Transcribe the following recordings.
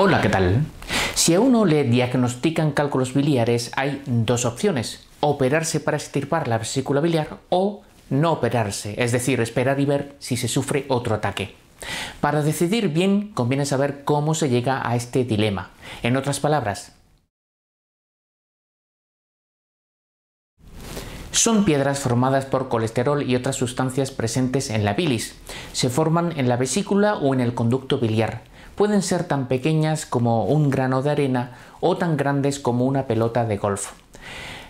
Hola, ¿qué tal? Si a uno le diagnostican cálculos biliares hay dos opciones, operarse para extirpar la vesícula biliar o no operarse, es decir, esperar y ver si se sufre otro ataque. Para decidir bien conviene saber cómo se llega a este dilema. En otras palabras, Son piedras formadas por colesterol y otras sustancias presentes en la bilis. Se forman en la vesícula o en el conducto biliar pueden ser tan pequeñas como un grano de arena o tan grandes como una pelota de golf.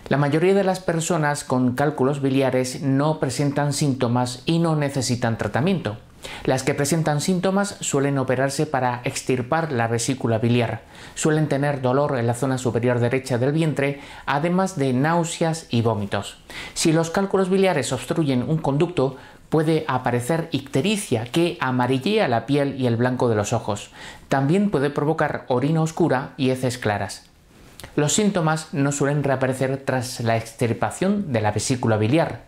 La mayoría de las personas con cálculos biliares no presentan síntomas y no necesitan tratamiento. Las que presentan síntomas suelen operarse para extirpar la vesícula biliar. Suelen tener dolor en la zona superior derecha del vientre, además de náuseas y vómitos. Si los cálculos biliares obstruyen un conducto, puede aparecer ictericia que amarillea la piel y el blanco de los ojos. También puede provocar orina oscura y heces claras. Los síntomas no suelen reaparecer tras la extirpación de la vesícula biliar.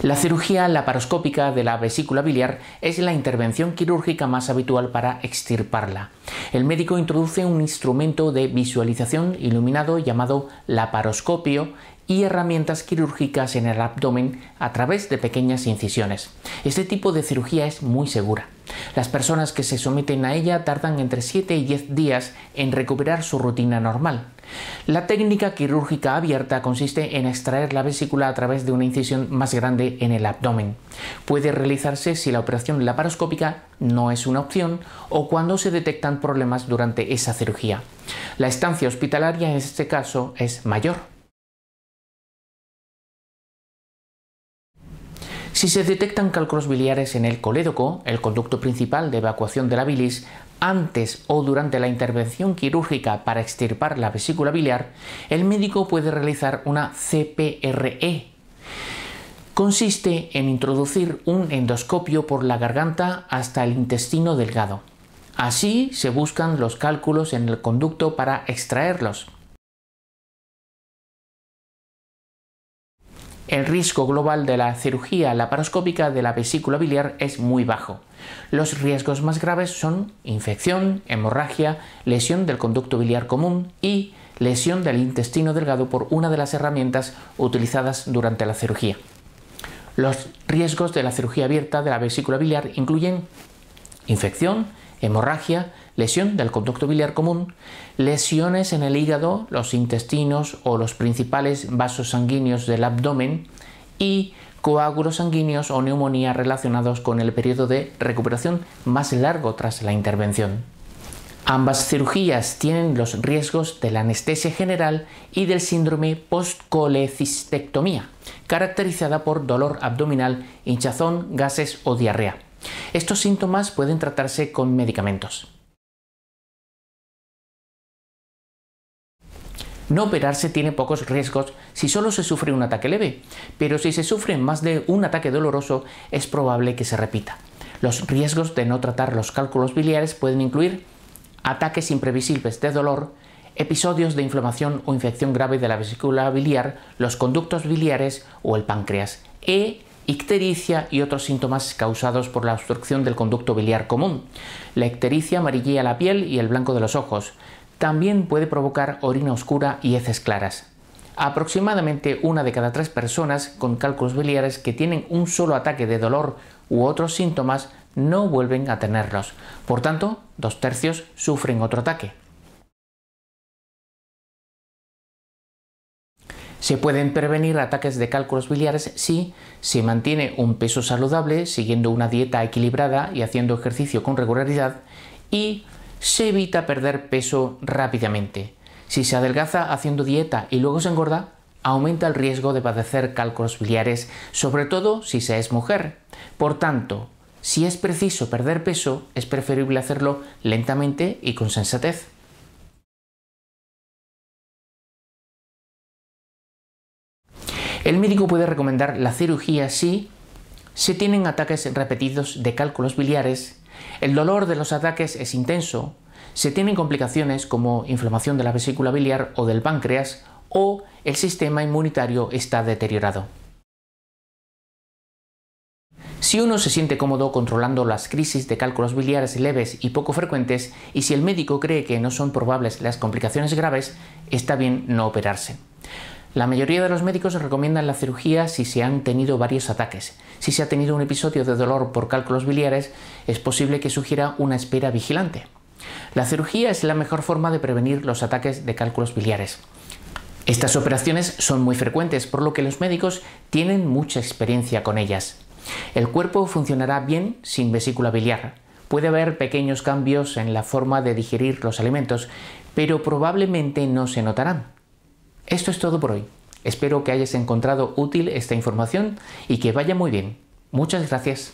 La cirugía laparoscópica de la vesícula biliar es la intervención quirúrgica más habitual para extirparla. El médico introduce un instrumento de visualización iluminado llamado laparoscopio y herramientas quirúrgicas en el abdomen a través de pequeñas incisiones. Este tipo de cirugía es muy segura. Las personas que se someten a ella tardan entre 7 y 10 días en recuperar su rutina normal. La técnica quirúrgica abierta consiste en extraer la vesícula a través de una incisión más grande en el abdomen. Puede realizarse si la operación laparoscópica no es una opción o cuando se detectan problemas durante esa cirugía. La estancia hospitalaria en este caso es mayor. Si se detectan cálculos biliares en el colédoco, el conducto principal de evacuación de la bilis, antes o durante la intervención quirúrgica para extirpar la vesícula biliar, el médico puede realizar una CPRE. Consiste en introducir un endoscopio por la garganta hasta el intestino delgado. Así se buscan los cálculos en el conducto para extraerlos. El riesgo global de la cirugía laparoscópica de la vesícula biliar es muy bajo. Los riesgos más graves son infección, hemorragia, lesión del conducto biliar común y lesión del intestino delgado por una de las herramientas utilizadas durante la cirugía. Los riesgos de la cirugía abierta de la vesícula biliar incluyen infección, hemorragia, lesión del conducto biliar común, lesiones en el hígado, los intestinos o los principales vasos sanguíneos del abdomen y coágulos sanguíneos o neumonía relacionados con el periodo de recuperación más largo tras la intervención. Ambas cirugías tienen los riesgos de la anestesia general y del síndrome postcolecistectomía, caracterizada por dolor abdominal, hinchazón, gases o diarrea. Estos síntomas pueden tratarse con medicamentos. No operarse tiene pocos riesgos si solo se sufre un ataque leve, pero si se sufre más de un ataque doloroso es probable que se repita. Los riesgos de no tratar los cálculos biliares pueden incluir ataques imprevisibles de dolor, episodios de inflamación o infección grave de la vesícula biliar, los conductos biliares o el páncreas, e ictericia y otros síntomas causados por la obstrucción del conducto biliar común. La ictericia amarillea la piel y el blanco de los ojos. También puede provocar orina oscura y heces claras. Aproximadamente una de cada tres personas con cálculos biliares que tienen un solo ataque de dolor u otros síntomas no vuelven a tenerlos. Por tanto, dos tercios sufren otro ataque. Se pueden prevenir ataques de cálculos biliares si se mantiene un peso saludable, siguiendo una dieta equilibrada y haciendo ejercicio con regularidad, y se evita perder peso rápidamente. Si se adelgaza haciendo dieta y luego se engorda, aumenta el riesgo de padecer cálculos biliares, sobre todo si se es mujer. Por tanto, si es preciso perder peso, es preferible hacerlo lentamente y con sensatez. El médico puede recomendar la cirugía si se tienen ataques repetidos de cálculos biliares, el dolor de los ataques es intenso, se tienen complicaciones como inflamación de la vesícula biliar o del páncreas o el sistema inmunitario está deteriorado. Si uno se siente cómodo controlando las crisis de cálculos biliares leves y poco frecuentes, y si el médico cree que no son probables las complicaciones graves, está bien no operarse. La mayoría de los médicos recomiendan la cirugía si se han tenido varios ataques. Si se ha tenido un episodio de dolor por cálculos biliares, es posible que sugiera una espera vigilante. La cirugía es la mejor forma de prevenir los ataques de cálculos biliares. Estas operaciones son muy frecuentes, por lo que los médicos tienen mucha experiencia con ellas. El cuerpo funcionará bien sin vesícula biliar. Puede haber pequeños cambios en la forma de digerir los alimentos, pero probablemente no se notarán. Esto es todo por hoy. Espero que hayas encontrado útil esta información y que vaya muy bien. Muchas gracias.